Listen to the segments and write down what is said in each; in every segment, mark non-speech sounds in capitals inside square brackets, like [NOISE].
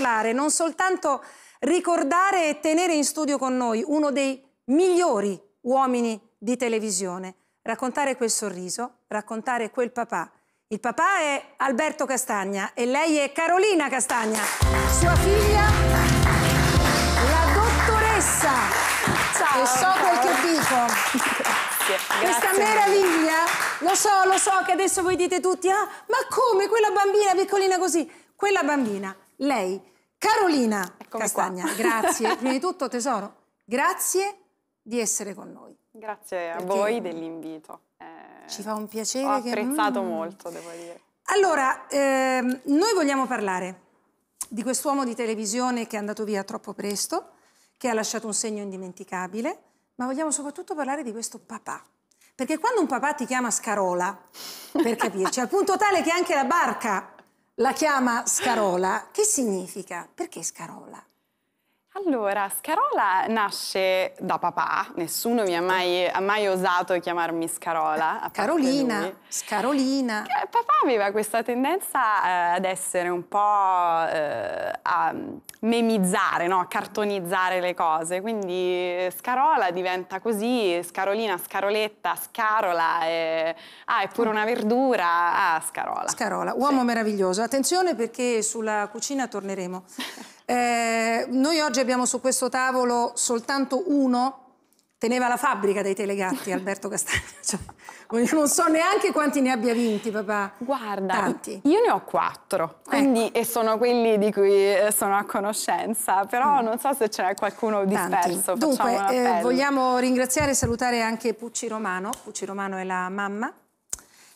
particolare non soltanto ricordare e tenere in studio con noi uno dei migliori uomini di televisione, raccontare quel sorriso, raccontare quel papà. Il papà è Alberto Castagna e lei è Carolina Castagna, sua figlia, la dottoressa. Ciao. E so quel che dico. Grazie. Questa meraviglia, lo so, lo so che adesso voi dite tutti, ah, ma come quella bambina piccolina così? Quella bambina, lei, Carolina Eccomi Castagna, qua. grazie. [LAUGHS] Prima di tutto, tesoro, grazie di essere con noi. Grazie a voi dell'invito. Eh, ci fa un piacere. Ho apprezzato che... molto, devo dire. Allora, ehm, noi vogliamo parlare di quest'uomo di televisione che è andato via troppo presto, che ha lasciato un segno indimenticabile, ma vogliamo soprattutto parlare di questo papà. Perché quando un papà ti chiama Scarola, per capirci, al punto tale che anche la barca la chiama Scarola. Che significa? Perché Scarola? Allora, Scarola nasce da papà, nessuno mi ha mai, ha mai osato chiamarmi Scarola. Carolina, Scarolina. Che papà aveva questa tendenza eh, ad essere un po' eh, a memizzare, no? a cartonizzare le cose, quindi eh, Scarola diventa così, Scarolina, Scaroletta, Scarola, eh, ah, è pure una verdura, ah, Scarola. Scarola, uomo sì. meraviglioso. Attenzione perché sulla cucina torneremo. [LAUGHS] Eh, noi oggi abbiamo su questo tavolo soltanto uno teneva la fabbrica dei telegatti [LAUGHS] Alberto Castagna. [LAUGHS] Cioè, non so neanche quanti ne abbia vinti, papà. Guarda, Tanti. io ne ho quattro, quindi, ecco. e sono quelli di cui eh, sono a conoscenza, però mm. non so se ce n'è qualcuno disperso. Dunque, eh, vogliamo ringraziare e salutare anche Pucci Romano. Pucci Romano è la mamma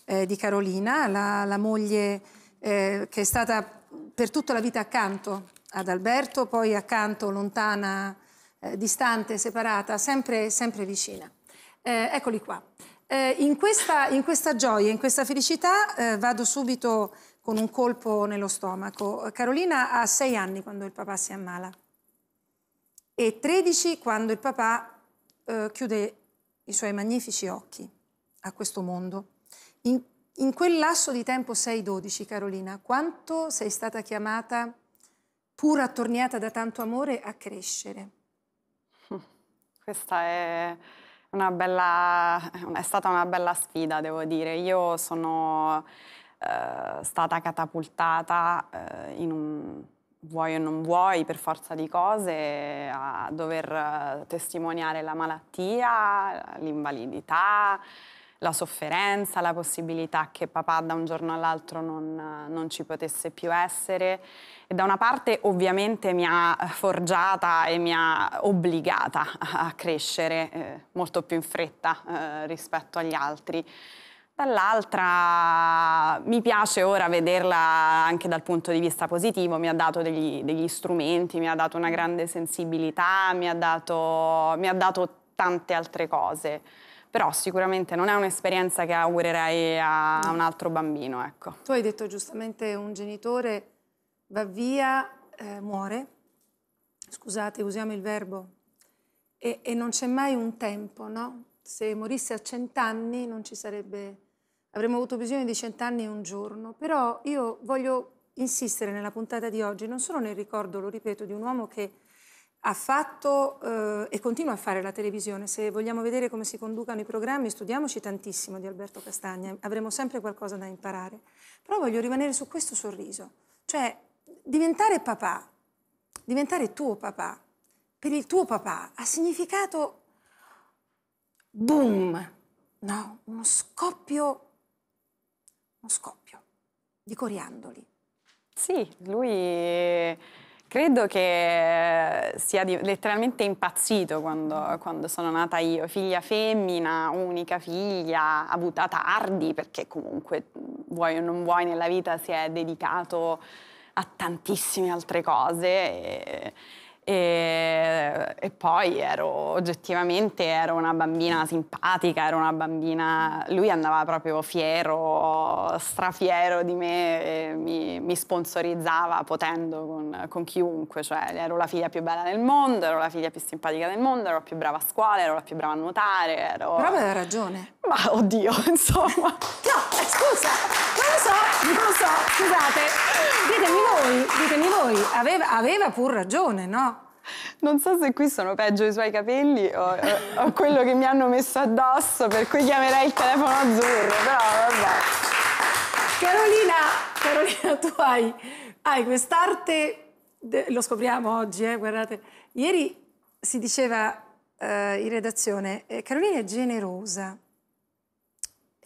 eh, di Carolina, la, la moglie eh, che è stata per tutta la vita accanto ad Alberto, poi accanto, lontana, eh, distante, separata, sempre, sempre vicina. Eh, eccoli qua. Eh, in, questa, in, questa, gioia, in questa felicità, eh, vado subito con un colpo nello stomaco. Carolina ha sei anni quando il papà si ammala e 13 quando il papà eh, chiude i suoi magnifici occhi a questo mondo. In, in quel lasso di tempo 6-12, Carolina, quanto sei stata chiamata pur attorniata da tanto amore, a crescere. [LAUGHS] Questa è, una bella, è stata una bella sfida, devo dire. Io sono eh, stata catapultata eh, in un vuoi o non vuoi, per forza di cose, a dover eh, testimoniare la malattia, l'invalidità, la sofferenza, la possibilità che papà da un giorno all'altro non, non, ci potesse più essere. E da una parte ovviamente mi ha forgiata e mi ha obbligata a crescere eh, molto più in fretta eh, rispetto agli altri. Dall'altra mi piace ora vederla anche dal punto di vista positivo, mi ha dato degli, degli strumenti, mi ha dato una grande sensibilità, mi ha dato, mi ha dato tante altre cose però sicuramente non è un'esperienza che augurerei a un altro bambino. Ecco. Tu hai detto giustamente un genitore va via, eh, muore, scusate usiamo il verbo, e, e non c'è mai un tempo, no? Se morisse a cent'anni non ci sarebbe, avremmo avuto bisogno di cent'anni e un giorno, però io voglio insistere nella puntata di oggi non solo nel ricordo, lo ripeto, di un uomo che ha fatto eh, e continua a fare la televisione. Se vogliamo vedere come si conducano i programmi, studiamoci tantissimo di Alberto Castagna, avremo sempre qualcosa da imparare. Però voglio rimanere su questo sorriso, cioè diventare papà, diventare tuo papà, per il tuo papà ha significato boom, no, uno scoppio, uno scoppio di coriandoli. Sì, lui Credo che eh, sia letteralmente impazzito quando, quando, sono nata io, figlia femmina, unica figlia, avuta tardi, perché comunque vuoi o non vuoi nella vita si è dedicato a tantissime altre cose. E, e, e, poi ero oggettivamente ero una bambina simpatica, ero una bambina. Lui andava proprio fiero, strafiero di me, mi, mi, sponsorizzava potendo con, con, chiunque. Cioè, ero la figlia più bella del mondo, ero la figlia più simpatica del mondo, ero la più brava a scuola, ero la più brava a nuotare. Ero... Però aveva ragione. Ma oddio, [LAUGHS] insomma. no, eh, scusa! lo so, non lo so, scusate. Ditemi voi, ditemi voi, aveva, aveva pur ragione, no? Non so se qui sono peggio i suoi capelli o, o, quello che mi hanno messo addosso, per cui chiamerei il telefono azzurro, però vabbè. Carolina, Carolina, tu hai, hai quest'arte, lo scopriamo oggi, eh, guardate. Ieri si diceva eh, in redazione, eh, Carolina è generosa,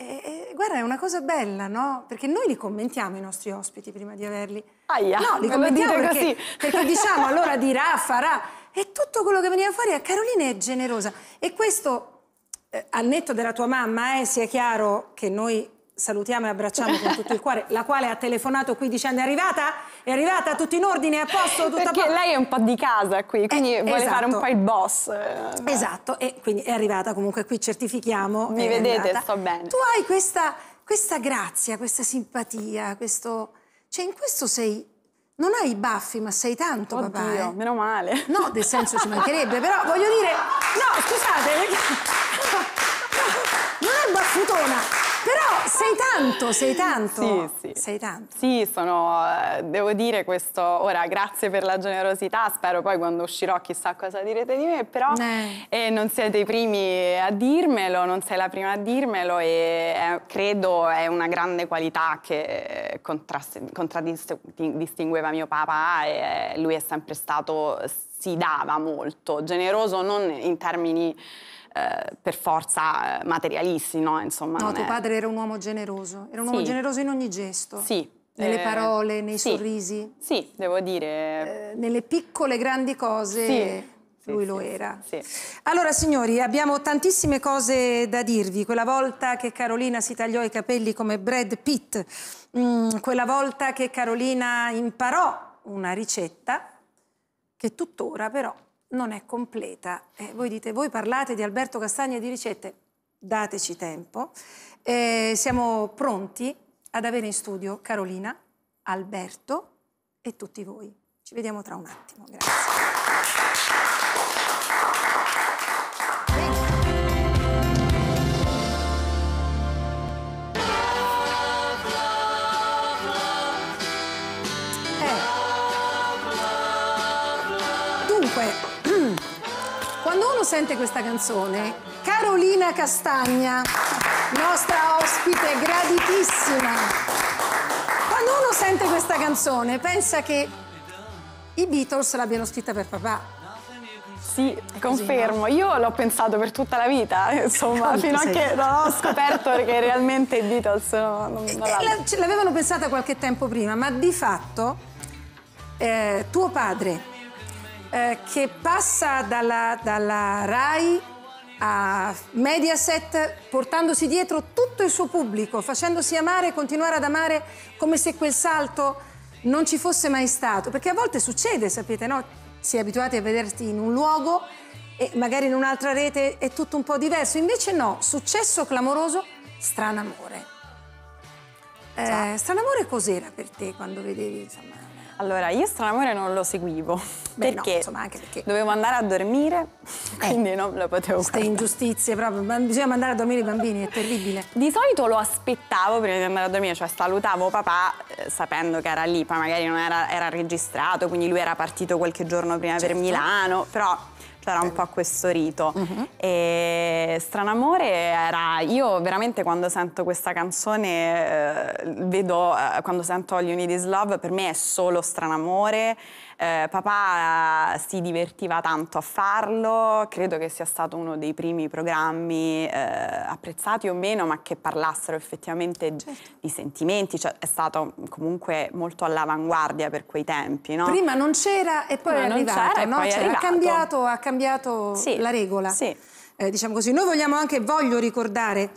e, guarda, è una cosa bella, no? Perché noi li commentiamo i nostri ospiti prima di averli. Aia, no, li commentiamo perché, perché, diciamo allora dirà, farà. E tutto quello che veniva fuori a Carolina è generosa. E questo, eh, al netto della tua mamma, eh, sia chiaro che noi salutiamo e abbracciamo con tutto il cuore, la quale ha telefonato qui dicendo è arrivata? È arrivata? Tutto in ordine? È a posto? Tutta Perché po lei è un po' di casa qui, eh, quindi eh, vuole esatto. fare un esatto. po' il boss. Eh, esatto, e quindi è arrivata comunque qui, certifichiamo. Mi vedete, andata. sto bene. Tu hai questa, questa grazia, questa simpatia, questo... Cioè in questo sei non hai i baffi, ma sei tanto, Oddio, papà. Eh? meno male. No, nel senso ci mancherebbe, però voglio dire... No, scusate, Sei tanto, sei tanto. Sì, sì. Sei tanto. Sì, sono, eh, devo dire questo, ora grazie per la generosità, spero poi quando uscirò chissà cosa direte di me, però eh. eh, non siete i primi a dirmelo, non sei la prima a dirmelo e eh, credo è una grande qualità che eh, contraddistingueva mio papà e lui è sempre stato, si dava molto, generoso non in termini eh, per forza eh, materialisti, no? Insomma, no, tuo è... padre era un uomo generoso, era un sì. uomo generoso in ogni gesto. Sì. Nelle eh, parole, nei sì. sorrisi. Sì, devo dire. nelle piccole grandi cose. Sì lui lo era. Sì. Allora signori, abbiamo tantissime cose da dirvi. Quella volta che Carolina si tagliò i capelli come Brad Pitt, mm, quella volta che Carolina imparò una ricetta che tuttora però non è completa. Eh, voi dite, voi parlate di Alberto Castagna e di ricette, dateci tempo. Eh, siamo pronti ad avere in studio Carolina, Alberto e tutti voi. Ci vediamo tra un attimo. Grazie. solo sente questa canzone, Carolina Castagna, nostra ospite graditissima, quando uno sente questa canzone pensa che i Beatles l'abbiano scritta per papà. Sì, È confermo. no? Io l'ho pensato per tutta la vita, [LAUGHS] insomma, Come fino a che non ho scoperto che realmente i Beatles no, non, eh, non l'avevano pensata qualche tempo prima, ma di fatto eh, tuo padre eh, che passa dalla, dalla RAI a Mediaset portandosi dietro tutto il suo pubblico, facendosi amare e continuare ad amare come se quel salto non ci fosse mai stato. Perché a volte succede, sapete, no? Si è abituati a vederti in un luogo e magari in un'altra rete è tutto un po' diverso. Invece no, successo clamoroso, strano stranamore. Eh, esatto. stranamore cos'era per te quando vedevi, insomma... Allora, io Stranamore non lo seguivo Beh, perché, no, insomma, anche perché dovevo andare a dormire, eh, quindi non lo potevo fare. Queste ingiustizie proprio, bisogna mandare a dormire i bambini, è terribile. Di solito lo aspettavo prima di andare a dormire, cioè salutavo papà eh, sapendo che era lì, poi magari non era, era, registrato, quindi lui era partito qualche giorno prima certo. per Milano, però c'era un po' questo rito. Uh mhm. -huh. E Stranamore era... Io veramente quando sento questa canzone, eh, vedo, eh, quando sento All You Need Is Love, per me è solo Stranamore, eh, papà eh, si divertiva tanto a farlo, credo che sia stato uno dei primi programmi eh, apprezzati o meno, ma che parlassero effettivamente certo. di sentimenti, cioè, è stato comunque molto all'avanguardia per quei tempi. No? Prima non c'era e poi Prima è arrivato, no? poi è arrivato. Ha cambiato, ha cambiato sì. la regola. Sì. Eh, diciamo così. Noi vogliamo anche, voglio ricordare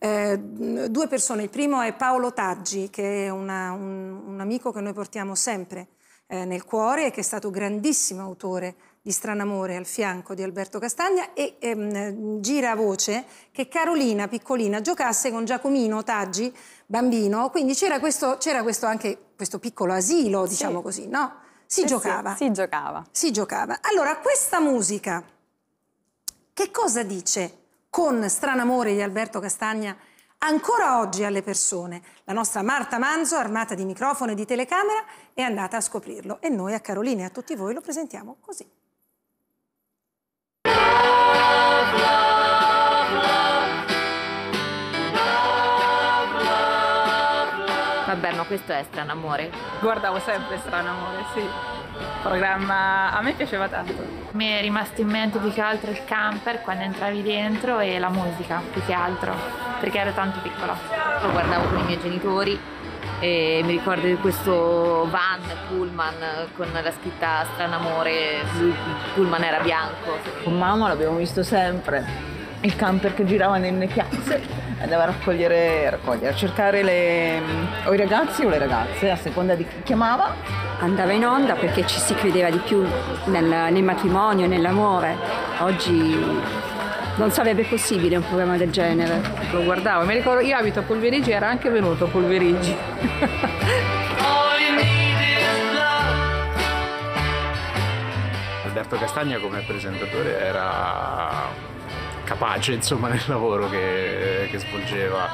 eh, due persone. Il primo è Paolo Taggi, che è una, un, un, amico che noi portiamo sempre eh, nel cuore e che è stato grandissimo autore di Stranamore al fianco di Alberto Castagna e ehm, gira voce che Carolina piccolina giocasse con Giacomino Taggi, bambino, quindi c'era questo, questo, anche questo piccolo asilo, diciamo sì. così, no? Si eh giocava. Sì, si giocava. Si giocava. Allora, questa musica che cosa dice con Stranamore di Alberto Castagna ancora oggi alle persone. La nostra Marta Manzo, armata di microfono e di telecamera, è andata a scoprirlo e noi a Carolina e a tutti voi lo presentiamo così. Vabbè, ma questo è Strano Amore. Guardavo sempre Strano Amore, sì. Il programma a me piaceva tanto. Mi è rimasto in mente più che altro il camper quando entravi dentro e la musica, più che altro, perché ero tanto piccola. Lo guardavo con i miei genitori e mi ricordo di questo van pullman con la scritta Strano Amore, il pullman era bianco. Con mamma l'abbiamo visto sempre il camper che girava nelle piazze andava a raccogliere, raccogliere a cercare le, o i ragazzi o le ragazze a seconda di chi chiamava andava in onda perché ci si credeva di più nel, nel matrimonio nell'amore oggi non sarebbe possibile un programma del genere lo guardavo mi ricordo io abito a Polverigi era anche venuto a Polverigi [LAUGHS] Alberto Castagna come presentatore era capace insomma nel lavoro che, che svolgeva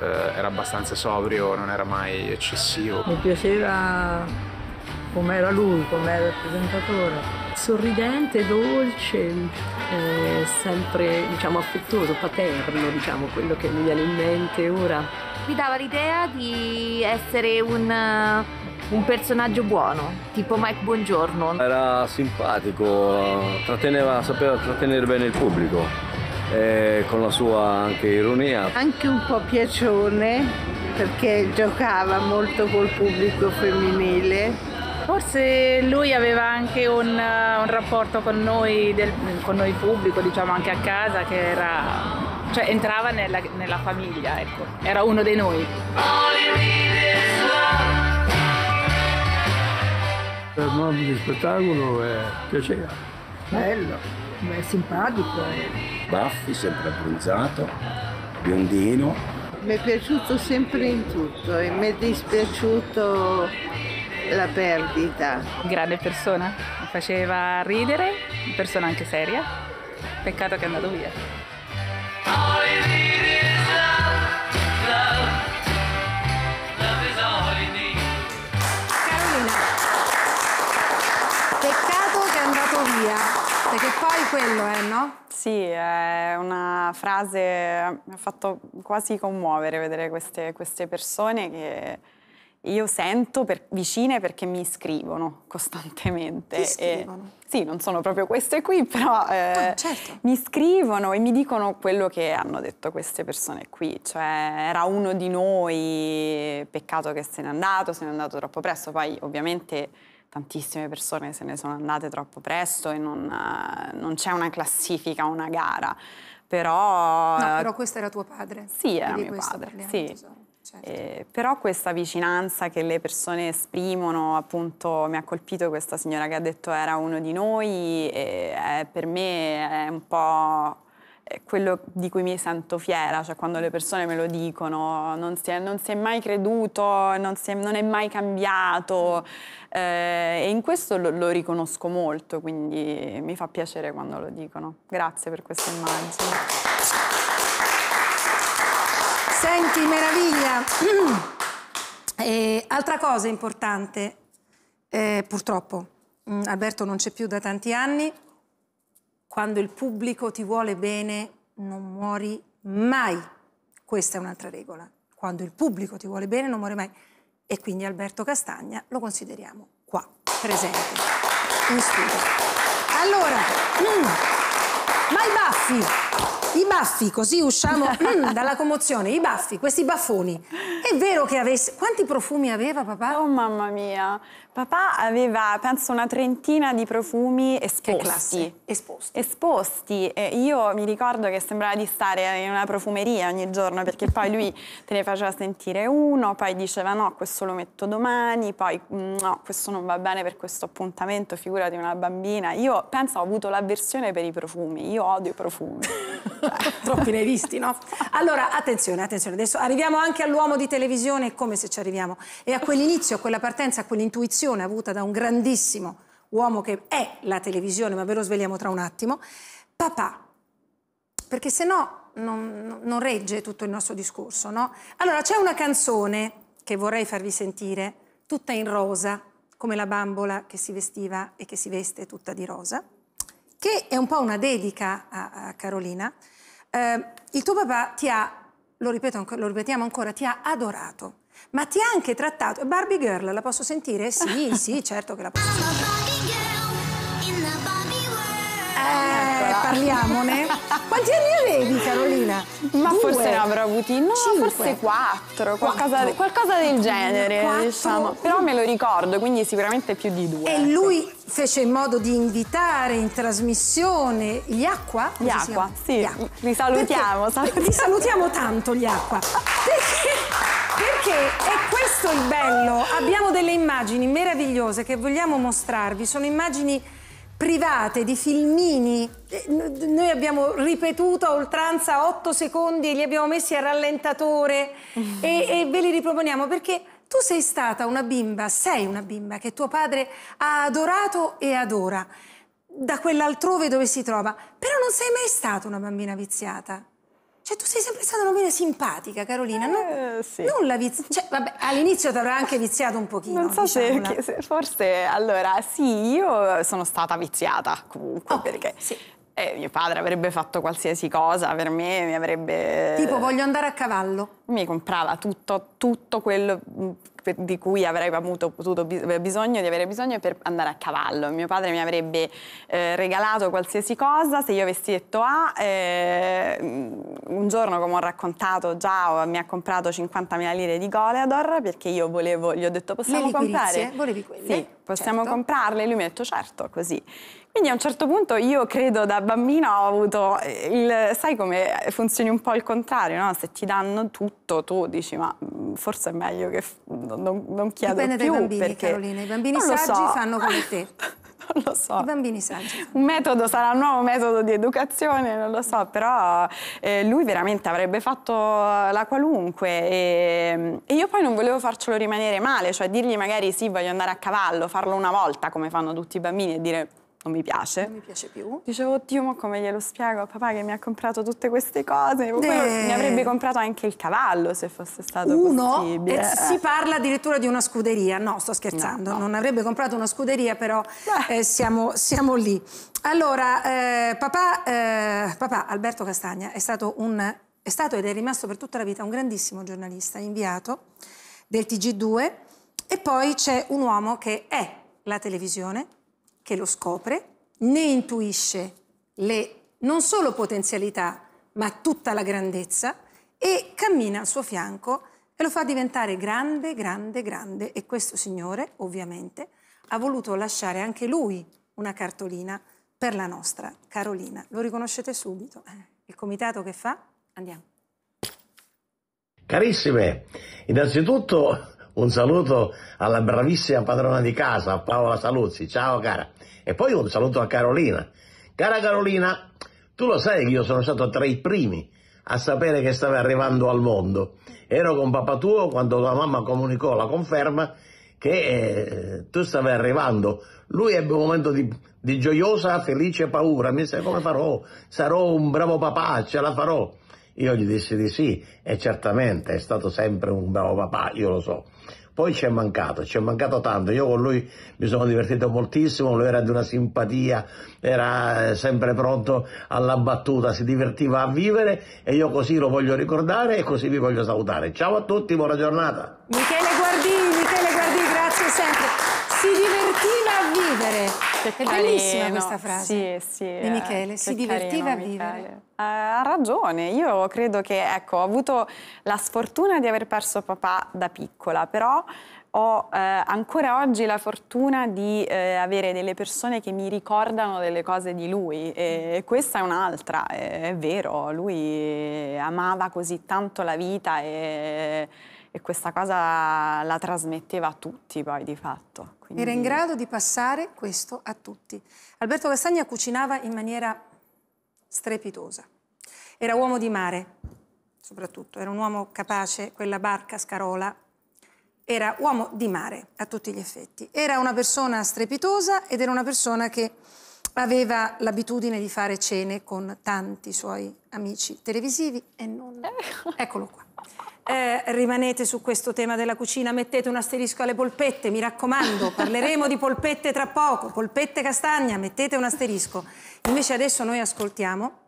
eh, era abbastanza sobrio non era mai eccessivo mi piaceva com'era lui com'era il presentatore sorridente dolce eh, sempre diciamo affettuoso paterno diciamo quello che mi viene in mente ora mi dava l'idea di essere un un personaggio buono, tipo Mike Buongiorno. Era simpatico, sapeva trattenere bene il pubblico eh, con la sua anche ironia. Anche un po' piacione perché giocava molto col pubblico femminile. Forse lui aveva anche un, eh, un rapporto con noi, del, con noi pubblico, diciamo anche a casa, che era cioè entrava nella, nella, famiglia, ecco, era uno dei noi. Per nome di spettacolo è piacere. Bello, è simpatico. È baffi, sempre abbronzato, biondino. Mi è piaciuto sempre in tutto e mi è dispiaciuto la perdita. Grande persona, mi faceva ridere, persona anche seria. Peccato che è andato via. Carolina, peccato che è andato via, perché poi quello è, no? Sì, è una frase che mi ha fatto quasi commuovere vedere queste, queste persone che io sento per, vicine perché mi scrivono [LAUGHS] costantemente. Iscrivono. E, sì, non sono proprio queste qui, però ah, eh, no, certo. mi scrivono e mi dicono quello che hanno detto queste persone qui. Cioè, era uno di noi, peccato che se n'è andato, se n'è andato troppo presto. Poi, ovviamente tantissime persone se ne sono andate troppo presto e non, eh, non c'è una classifica, una gara. Però, no, eh, però questo era tuo padre. Sì, era mio padre. Sì. Certo. Eh, però questa vicinanza che le persone esprimono, appunto, mi ha colpito questa signora che ha detto era uno di noi, e, eh, per me è un po' quello di cui mi sento fiera, cioè quando le persone me lo dicono, non si è, non si è mai creduto, non, è, non è, mai cambiato eh, e in questo lo, lo, riconosco molto, quindi mi fa piacere quando lo dicono. Grazie per questa immagine. Senti, meraviglia. [CLEARS THROAT] E, altra cosa importante, eh, purtroppo, mm, Alberto non c'è più da tanti anni, quando il pubblico ti vuole bene non muori mai. Questa è un'altra regola. Quando il pubblico ti vuole bene non muore mai. E quindi Alberto Castagna lo consideriamo qua, presente, in studio. Allora, mm, ma i baffi, i baffi, così usciamo [LAUGHS] mm, dalla commozione, i baffi, questi baffoni. È vero che avesse... Quanti profumi aveva papà? Oh mamma mia, papà aveva penso una trentina di profumi esposti. Esposti. Esposti. E io mi ricordo che sembrava di stare in una profumeria ogni giorno perché poi lui [LAUGHS] te ne faceva sentire uno, poi diceva no, questo lo metto domani, poi mm, no, questo non va bene per questo appuntamento, figurati una bambina. Io penso ho avuto l'avversione per i profumi, io odio i profumi. [LAUGHS] [LAUGHS] Troppi ne hai visti, no? Allora, attenzione, attenzione. Adesso arriviamo anche all'uomo di televisione, come se ci arriviamo. E a quell'inizio, a quella partenza, a quell'intuizione avuta da un grandissimo uomo che è la televisione, ma ve lo svegliamo tra un attimo, papà. Perché se no non, non regge tutto il nostro discorso, no? Allora, c'è una canzone che vorrei farvi sentire, tutta in rosa, come la bambola che si vestiva e che si veste tutta di rosa, che è un po' una dedica a, a Carolina, eh, il tuo papà ti ha, lo, ripeto, lo ripetiamo ancora, ti ha adorato, ma ti ha anche trattato... Barbie Girl, la posso sentire? Sì, sì, certo che la posso sentire. parliamone. Quanti [LAUGHS] anni avevi, Carolina? Ma Due. forse ne avrò avuti, no, Cinque. forse quattro, qualcosa, qualcosa del genere, quattro. diciamo. Però me lo ricordo, quindi sicuramente più di due. E ecco. lui fece in modo di invitare in trasmissione gli acqua? Gli acqua, sì. Gli acqua. Li salutiamo, salutiamo. Li salutiamo tanto gli acqua. Perché? Perché è questo il bello. Abbiamo delle immagini meravigliose che vogliamo mostrarvi. Sono immagini private di filmini. Eh, noi abbiamo ripetuto a oltranza 8 secondi, li abbiamo messi a rallentatore e, e ve li riproponiamo perché tu sei stata una bimba, sei una bimba che tuo padre ha adorato e adora da quell'altrove dove si trova, però non sei mai stata una bambina viziata. Cioè, tu sei sempre stata una bambina simpatica, Carolina. Non, eh, sì. non la viz... cioè, vabbè, all'inizio ti avrà anche viziato un pochino. Non so diciamola. se, forse allora sì, io sono stata viziata comunque. Okay, perché sì. Eh, mio padre avrebbe fatto qualsiasi cosa per me, mi avrebbe... Tipo, voglio andare a cavallo. Mi comprava tutto, tutto quello mm, di cui avrei avuto, potuto, bisogno di avere bisogno per andare a cavallo. Mio padre mi avrebbe eh, regalato qualsiasi cosa, se io avessi detto A, ah, eh, un giorno, come ho raccontato già, mi ha comprato 50.000 lire di Goleador perché io volevo, gli ho detto possiamo comprare? Volevi quelle? Sì, possiamo certo. comprarle? Lui mi ha detto certo, così. Quindi a un certo punto io credo da bambino ho avuto eh, il, sai come funzioni un po' il contrario, no? Se ti danno tutto tu dici ma mm, forse è meglio che non, non chiedo Dipende più. Dipende dai bambini perché... Carolina, i bambini non saggi so. fanno come te. [LAUGHS] [LAUGHS] non lo so. I bambini saggi. Un metodo, sarà un nuovo metodo di educazione, non lo so, però eh, lui veramente avrebbe fatto la qualunque e, e, io poi non volevo farcelo rimanere male, cioè dirgli magari sì, voglio andare a cavallo, farlo una volta come fanno tutti i bambini e dire non mi piace. Non mi piace più. Dicevo, oddio, ma come glielo spiego a papà che mi ha comprato tutte queste cose? Eh. mi avrebbe comprato anche il cavallo se fosse stato Uno, possibile. Uno? Eh, si parla addirittura di una scuderia. No, sto scherzando, no, no. non avrebbe comprato una scuderia, però eh, siamo, siamo, lì. Allora, eh, papà, eh, papà Alberto Castagna è stato, un, è stato ed è rimasto per tutta la vita un grandissimo giornalista, inviato del TG2 e poi c'è un uomo che è la televisione, che lo scopre, ne intuisce le non solo potenzialità, ma tutta la grandezza e cammina al suo fianco e lo fa diventare grande, grande, grande. E questo signore, ovviamente, ha voluto lasciare anche lui una cartolina per la nostra Carolina. Lo riconoscete subito. Eh, il comitato che fa? Andiamo. Carissime, innanzitutto un saluto alla bravissima padrona di casa, Paola Saluzzi. Ciao cara. E poi un saluto a Carolina. Cara Carolina, tu lo sai che io sono stato tra i primi a sapere che stavi arrivando al mondo. Ero con papà tuo quando tua mamma comunicò la conferma che eh, tu stavi arrivando. Lui ebbe un momento di, di gioiosa, felice paura. Mi disse come farò? Sarò un bravo papà, ce la farò. Io gli dissi di sì e certamente è stato sempre un bravo papà, io lo so. Poi ci è mancato, ci è mancato tanto. Io con lui mi sono divertito moltissimo, lui era di una simpatia, era eh, sempre pronto alla battuta, si divertiva a vivere e io così lo voglio ricordare e così vi voglio salutare. Ciao a tutti, buona giornata. Michele Guardini, Michele Guardini, grazie sempre. Si divertiva a vivere. È bellissima questa frase. Sì, sì. Di eh, Michele, si divertiva carino, a vivere. Eh, ha ragione, io credo che, ecco, ho avuto la sfortuna di aver perso papà da piccola, però ho eh, ancora oggi la fortuna di eh, avere delle persone che mi ricordano delle cose di lui e questa è un'altra, è, è vero, lui amava così tanto la vita e e questa cosa la trasmetteva a tutti poi di fatto. Quindi... Era in grado di passare questo a tutti. Alberto Castagna cucinava in maniera strepitosa. Era uomo di mare, soprattutto, era un uomo capace, quella barca Scarola era uomo di mare a tutti gli effetti. Era una persona strepitosa ed era una persona che aveva l'abitudine di fare cene con tanti suoi amici televisivi e non. Eh. Eccolo qua. Eh, rimanete su questo tema della cucina, mettete un asterisco alle polpette, mi raccomando, parleremo di polpette tra poco, polpette castagna, mettete un asterisco. Invece adesso noi ascoltiamo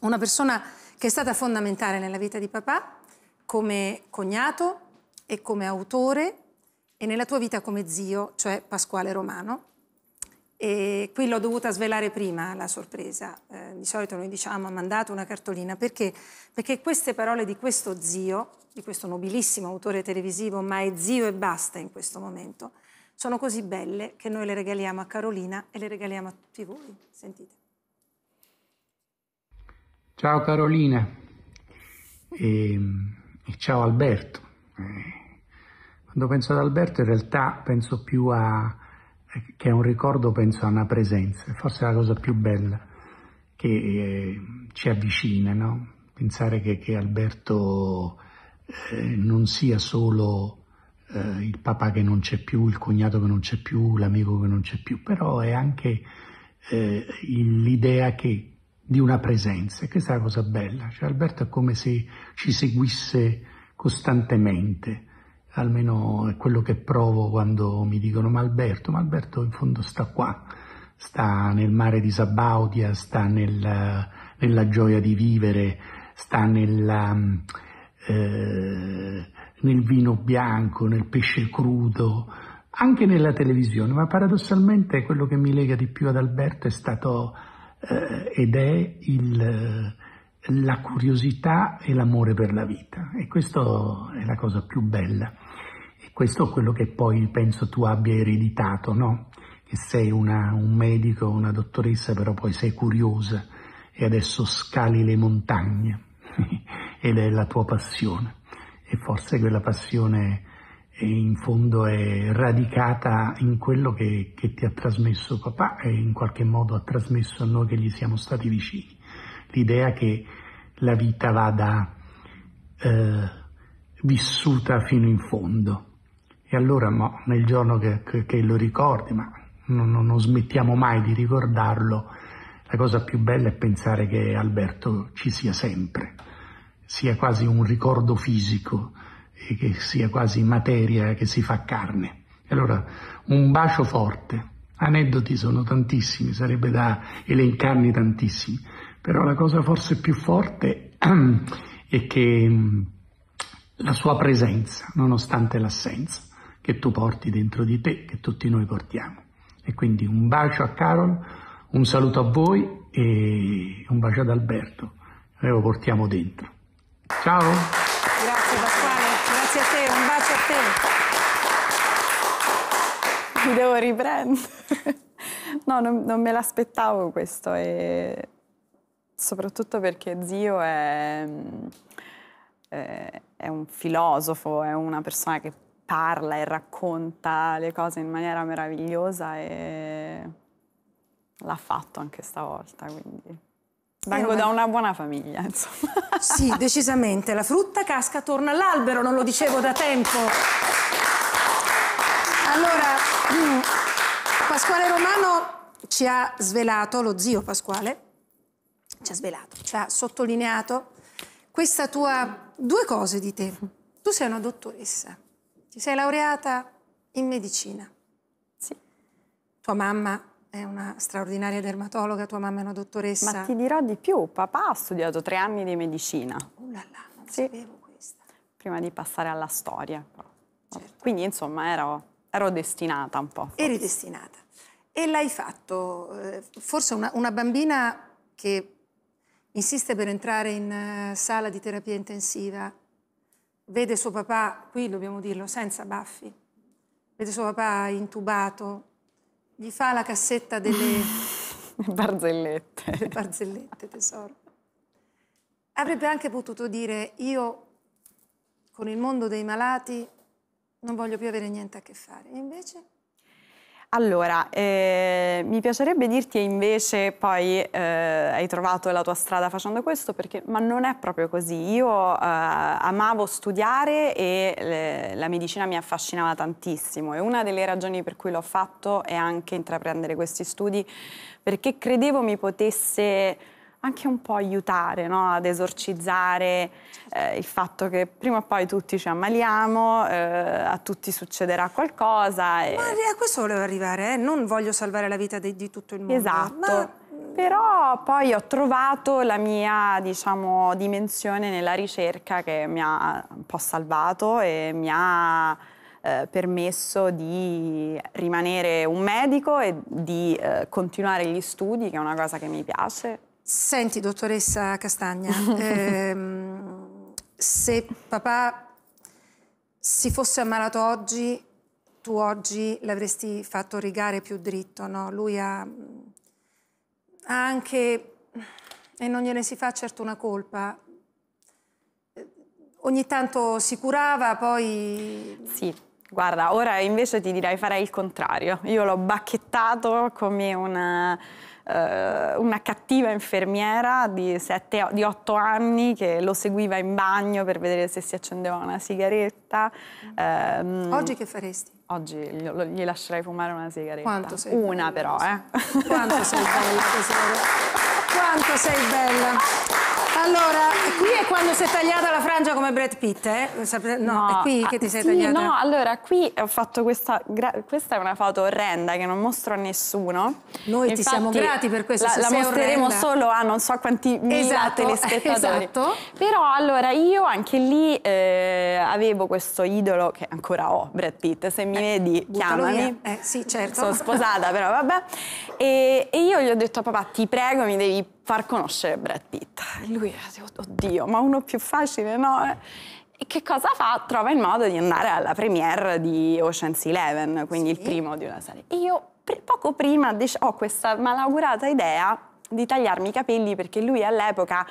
una persona che è stata fondamentale nella vita di papà, come cognato e come autore e nella tua vita come zio, cioè Pasquale Romano, e qui l'ho dovuta svelare prima la sorpresa. Eh, di solito noi diciamo ha mandato una cartolina perché? perché queste parole di questo zio, di questo nobilissimo autore televisivo, ma è zio e basta in questo momento, sono così belle che noi le regaliamo a Carolina e le regaliamo a tutti voi. Sentite. Ciao Carolina e, ehm, e ciao Alberto. Eh, quando penso ad Alberto in realtà penso più a che è un ricordo, penso, a una presenza, forse è la cosa più bella che eh, ci avvicina, no? pensare che, che Alberto eh, non sia solo eh, il papà che non c'è più, il cognato che non c'è più, l'amico che non c'è più, però è anche eh, l'idea che, di una presenza, e questa è la cosa bella, cioè Alberto è come se ci seguisse costantemente almeno è quello che provo quando mi dicono ma Alberto, ma Alberto in fondo sta qua, sta nel mare di Sabaudia, sta nel, nella gioia di vivere, sta nella, eh, nel vino bianco, nel pesce crudo, anche nella televisione, ma paradossalmente quello che mi lega di più ad Alberto è stato eh, ed è il la curiosità e l'amore per la vita e questa è la cosa più bella. Questo è quello che poi penso tu abbia ereditato, no? Che sei una, un medico, una dottoressa, però poi sei curiosa e adesso scali le montagne [LAUGHS] ed è la tua passione. E forse quella passione eh, in fondo è radicata in quello che, che ti ha trasmesso papà e in qualche modo ha trasmesso a noi che gli siamo stati vicini. L'idea che la vita vada eh, vissuta fino in fondo e allora no, nel giorno che, che, che, lo ricordi, ma non, non smettiamo mai di ricordarlo, la cosa più bella è pensare che Alberto ci sia sempre, sia quasi un ricordo fisico, e che sia quasi materia che si fa carne. E allora un bacio forte. Aneddoti sono tantissimi, sarebbe da elencarne tantissimi, però la cosa forse più forte [CLEARS THROAT] è che mm, la sua presenza, nonostante l'assenza che tu porti dentro di te, che tutti noi portiamo. E quindi un bacio a Carol, un saluto a voi e un bacio ad Alberto, noi lo portiamo dentro. Ciao! Grazie Pasquale, grazie a te, un bacio a te. Mi devo riprendere. No, non, non me l'aspettavo questo e soprattutto perché zio è, è, è un filosofo, è una persona che parla e racconta le cose in maniera meravigliosa e l'ha fatto anche stavolta, quindi... Vengo da una buona famiglia, insomma. Sì, decisamente. La frutta casca attorno all'albero, non lo dicevo da tempo. Allora, mm, Pasquale Romano ci ha svelato, lo zio Pasquale, ci ha svelato, ci ha sottolineato questa tua... due cose di te. Tu sei una dottoressa ti sei laureata in medicina. Sì. Tua mamma è una straordinaria dermatologa, tua mamma è una dottoressa. Ma ti dirò di più, papà ha studiato tre anni di medicina. Oh là là, non sì. sapevo questa. Prima di passare alla storia. Certo. Quindi insomma ero, ero, destinata un po'. Forse. Eri destinata. E l'hai fatto, eh, forse una, una bambina che insiste per entrare in eh, sala di terapia intensiva vede suo papà, qui dobbiamo dirlo, senza baffi, vede suo papà intubato, gli fa la cassetta delle... [LAUGHS] barzellette. [LAUGHS] Le barzellette, tesoro. Avrebbe anche potuto dire, io con il mondo dei malati non voglio più avere niente a che fare. E invece allora, eh, mi piacerebbe dirti invece poi eh, hai trovato la tua strada facendo questo, perché, ma non è proprio così. Io eh, amavo studiare e le, eh, la medicina mi affascinava tantissimo e una delle ragioni per cui l'ho fatto è anche intraprendere questi studi, perché credevo mi potesse anche un po' aiutare no? ad esorcizzare certo. eh, il fatto che prima o poi tutti ci ammaliamo, eh, a tutti succederà qualcosa. E... Ma a questo volevo arrivare, eh? non voglio salvare la vita di, di tutto il mondo. Esatto. Ma... Però poi ho trovato la mia, diciamo, dimensione nella ricerca che mi ha un po' salvato e mi ha eh, permesso di rimanere un medico e di eh, continuare gli studi, che è una cosa che mi piace Senti, dottoressa Castagna, [LAUGHS] ehm, se papà si fosse ammalato oggi, tu oggi l'avresti fatto rigare più dritto, no? Lui ha, ha anche, e non gliene si fa certo una colpa, ogni tanto si curava, poi... Sì, guarda, ora invece ti direi farei il contrario. Io l'ho bacchettato come una eh, una cattiva infermiera di, 7, di 8 anni che lo seguiva in bagno per vedere se si accendeva una sigaretta. Eh, oggi che faresti? Oggi gli, gli lascerei fumare una sigaretta. Quanto sei una bella, però, eh. Quanto sei bella, tesoro. Quanto sei bella. Allora, qui è quando si è tagliata la frangia come Brad Pitt, eh? No, no è qui che ti sei sì, tagliata? No, allora, qui ho fatto questa... Questa è una foto orrenda che non mostro a nessuno. Noi Infatti, ti siamo grati per questo, La, la mostreremo orrenda. solo a non so quanti mila esatto, telespettatori. Esatto. Però, allora, io anche lì eh, avevo questo idolo che ancora ho, Brad Pitt. Se mi eh, vedi, chiamami. Eh, sì, certo. Sono sposata, però vabbè. E, e io gli ho detto a papà, ti prego, mi devi far conoscere Brad Pitt. Lui, oddio, ma uno più facile, no? E che cosa fa? Trova il modo di andare alla premiere di Ocean's Eleven, quindi sì. il primo di una serie. E io poco prima ho questa malaugurata idea di tagliarmi i capelli perché lui all'epoca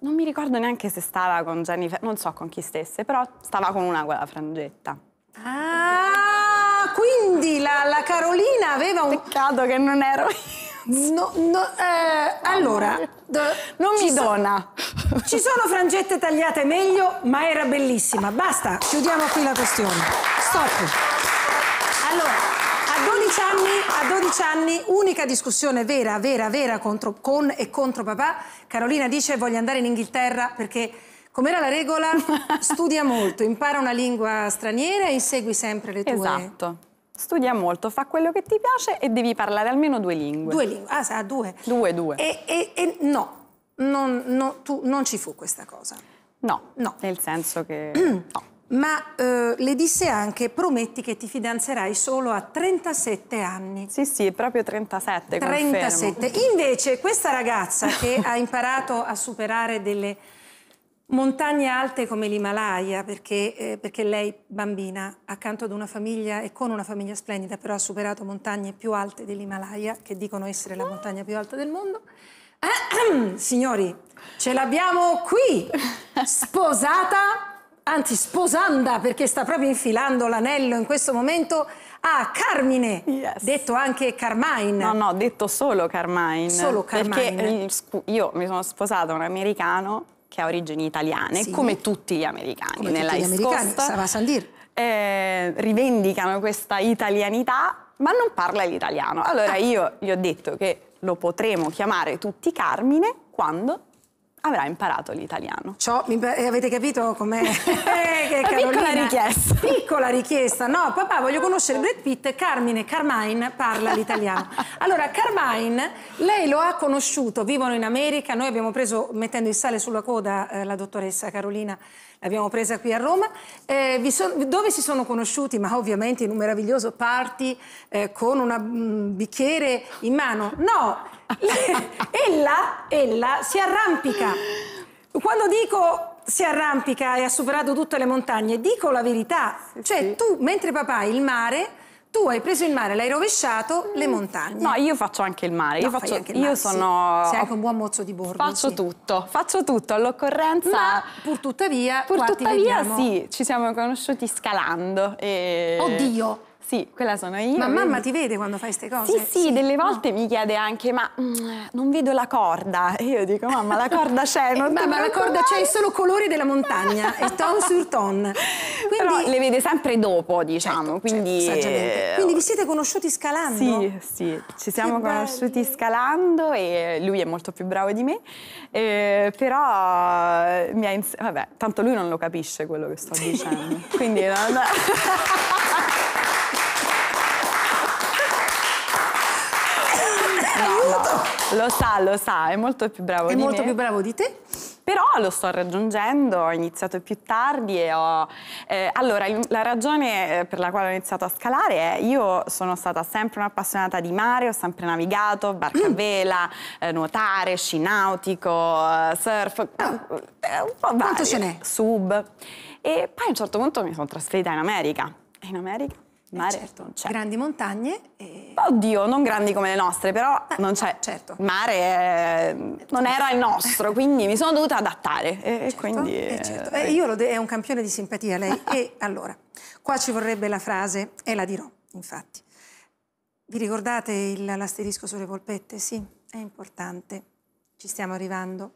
non mi ricordo neanche se stava con Jennifer, non so con chi stesse, però stava con una con la frangetta. Ah, quindi la, la Carolina aveva un... Peccato che non ero io. No, no, eh, allora, non mi dona. So... Ci sono frangette tagliate meglio, ma era bellissima. Basta, chiudiamo qui la questione. Stop. Allora, a 12 anni, a 12 anni unica discussione vera, vera, vera contro, con e contro papà. Carolina dice voglio andare in Inghilterra perché... Com'era la regola? [LAUGHS] Studia molto, impara una lingua straniera e insegui sempre le tue... Esatto studia molto, fa quello che ti piace e devi parlare almeno due lingue. Due lingue, ah, sa, due. Due, due. E, e, e no, non, no, tu, non ci fu questa cosa. No, no. nel senso che... [CLEARS THROAT] no. Ma eh, le disse anche, prometti che ti fidanzerai solo a 37 anni. Sì, sì, proprio 37, 37. Confermo. Invece questa ragazza [LAUGHS] che ha imparato a superare delle Montagne alte come l'Himalaya, perché, eh, perché, lei, bambina, accanto ad una famiglia e con una famiglia splendida, però ha superato montagne più alte dell'Himalaya, che dicono essere la montagna più alta del mondo. Ah, [CLEARS THROAT] signori, ce l'abbiamo qui, sposata, anzi sposanda, perché sta proprio infilando l'anello in questo momento, a Carmine, yes. detto anche Carmine. No, no, detto solo Carmine. Solo Carmine. Perché eh, io mi sono sposata un americano che ha origini italiane, sì. come tutti gli americani come nella tutti gli americani, Coast, Sandir. Eh, rivendicano questa italianità, ma non parla l'italiano. Allora ah. io gli ho detto che lo potremo chiamare tutti Carmine quando avrà imparato l'italiano. Ciò, eh, avete capito com'è? [LAUGHS] Eh, che piccola richiesta. Piccola richiesta. No, papà, voglio conoscere Brad Pitt, Carmine, Carmine parla l'italiano. Allora, Carmine, lei lo ha conosciuto, vivono in America, noi abbiamo preso, mettendo il sale sulla coda, eh, la dottoressa Carolina l'abbiamo presa qui a Roma, eh, so, dove si sono conosciuti, ma ovviamente in un meraviglioso party eh, con un mm, bicchiere in mano. No, [LAUGHS] eh, ella, ella si arrampica. Quando dico si arrampica e ha superato tutte le montagne, dico la verità. Cioè tu, mentre papà il mare tu hai preso il mare, l'hai rovesciato, le mm. montagne. No, io faccio anche il mare. No, io faccio, anche il mare, io sono... Sei anche un buon mozzo di bordo. Faccio sì. tutto, faccio tutto all'occorrenza. Ma pur tuttavia, pur tuttavia sì, ci siamo conosciuti scalando. E... Oddio! Sì, quella sono io. Ma mamma ti vede quando fai queste cose? Sì, sì, sì delle volte no. mi chiede anche, ma mm, non vedo la corda. E io dico, mamma, la corda c'è, [LAUGHS] eh, non eh, Mamma, la corda c'è, è solo colore della montagna, è ton [LAUGHS] sur ton. Però le vede sempre dopo, diciamo. Certo, quindi... Certo, quindi... vi oh. siete conosciuti scalando? Sì, sì, ci siamo conosciuti scalando e lui è molto più bravo di me. Eh, però eh, mi ha ins... Vabbè, tanto lui non lo capisce quello che sto dicendo. quindi non... No, no, [LAUGHS] lo sa, lo sa, è molto più bravo è di me. È molto più bravo di te? Però lo sto raggiungendo, ho iniziato più tardi e ho... Eh, allora, la ragione eh, per la quale ho iniziato a scalare è io sono stata sempre un'appassionata di mare, ho sempre navigato, barca a mm. vela, eh, nuotare, sci nautico, eh, surf, eh, ah, eh, un po' vario, ce n'è? Sub. E poi a un certo punto mi sono trasferita in America. In America eh, mare eh certo. non c'è. Grandi montagne? E... Oddio, non grandi come le nostre, però ah, non c'è. Certo. Il mare è... Eh, non era il nostro, quindi mi sono dovuta adattare. E certo, quindi... Eh, certo. eh, io de... è un campione di simpatia lei. [LAUGHS] e allora, qua ci vorrebbe la frase, e la dirò, infatti. Vi ricordate il, l'asterisco sulle polpette? Sì, è importante. Ci stiamo arrivando.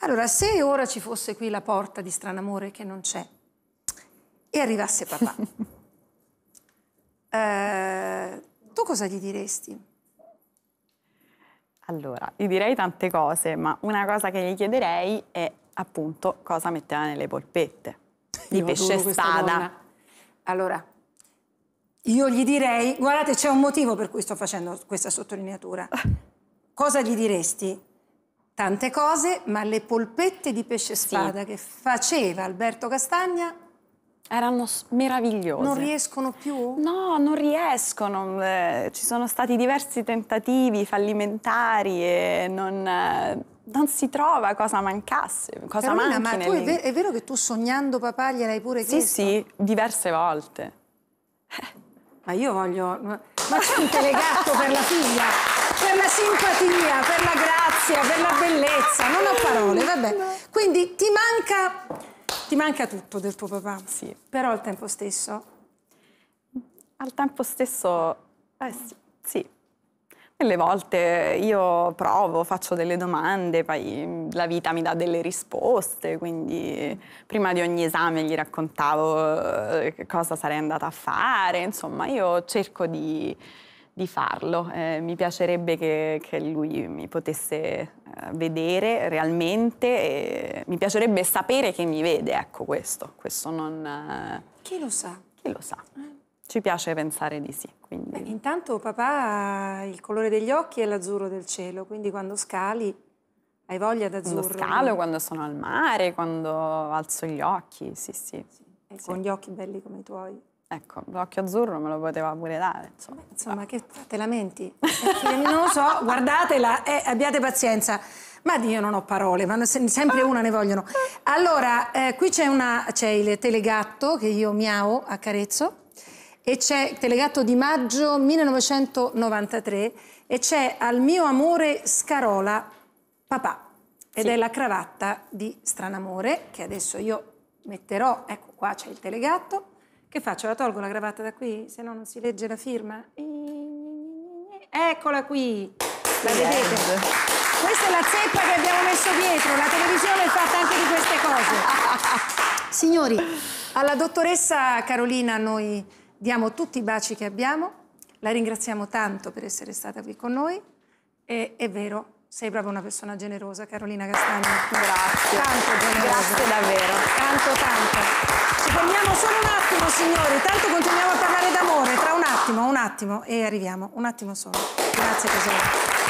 Allora, se ora ci fosse qui la porta di Stranamore che non c'è e arrivasse papà... [LAUGHS] Eh, tu cosa gli diresti? Allora, gli direi tante cose, ma una cosa che gli chiederei è appunto cosa metterà nelle polpette di io pesce spada. Allora, io gli direi, guardate, c'è un motivo per cui sto facendo questa sottolineatura. [LAUGHS] Cosa gli diresti? Tante cose, ma le polpette di pesce spada sì. che faceva Alberto Castagna erano meravigliose. Non riescono più? No, non riescono. Eh, ci sono stati diversi tentativi fallimentari e non, eh, non si trova cosa mancasse, cosa Carolina, ma tu è, ver è, vero che tu sognando papà gliel'hai pure chiesto? Sì, sì, diverse volte. [LAUGHS] Ma io voglio... Ma c'è un telegatto per la figlia, per la simpatia, per la grazia, per la bellezza, non ho parole, vabbè. Quindi ti manca ti manca tutto del tuo papà. Sì. Però al tempo stesso? Al tempo stesso, eh, sì. sì. Delle volte io provo, faccio delle domande, poi la vita mi dà delle risposte, quindi prima di ogni esame gli raccontavo eh, cosa sarei andata a fare, insomma io cerco di di farlo. Eh, mi piacerebbe che, che, lui mi potesse eh, vedere realmente, mi piacerebbe sapere che mi vede, ecco questo. questo non, eh, chi lo sa? Chi lo sa. Eh. Ci piace pensare di sì. Beh, intanto papà ha il colore degli occhi è l'azzurro del cielo, quindi quando scali hai voglia d'azzurro. Quando scalo, quando sono al mare, quando alzo gli occhi, sì, sì. sì. sì. con gli occhi belli come i tuoi. Ecco, l'occhio azzurro me lo poteva pure dare. Insomma, Beh, insomma che te lamenti? Eh, non lo so, guardatela e eh, abbiate pazienza. Ma io non ho parole, ma sempre una ne vogliono. Allora, eh, qui c'è, il telegatto che io miau a Carezzo e c'è il telegatto di maggio 1993 e c'è al mio amore Scarola papà. Ed sì. è la cravatta di Stranamore che adesso io metterò, ecco qua c'è il telegatto, che faccio? La tolgo la gravata da qui? Se no non si legge la firma? Eccola qui! La vedete? Questa è la zeppa che abbiamo messo dietro, la televisione è fatta anche di queste cose. [LAUGHS] Signori, alla dottoressa Carolina noi diamo tutti i baci che abbiamo, la ringraziamo tanto per essere stata qui con noi e è vero, sei proprio una persona generosa, Carolina Castagna. Grazie. Tanto generosa. Grazie davvero. Tanto, tanto. Ci fermiamo solo un attimo, signori. Tanto continuiamo a parlare d'amore. Tra un attimo, un attimo e arriviamo. Un attimo solo. Grazie tesoro.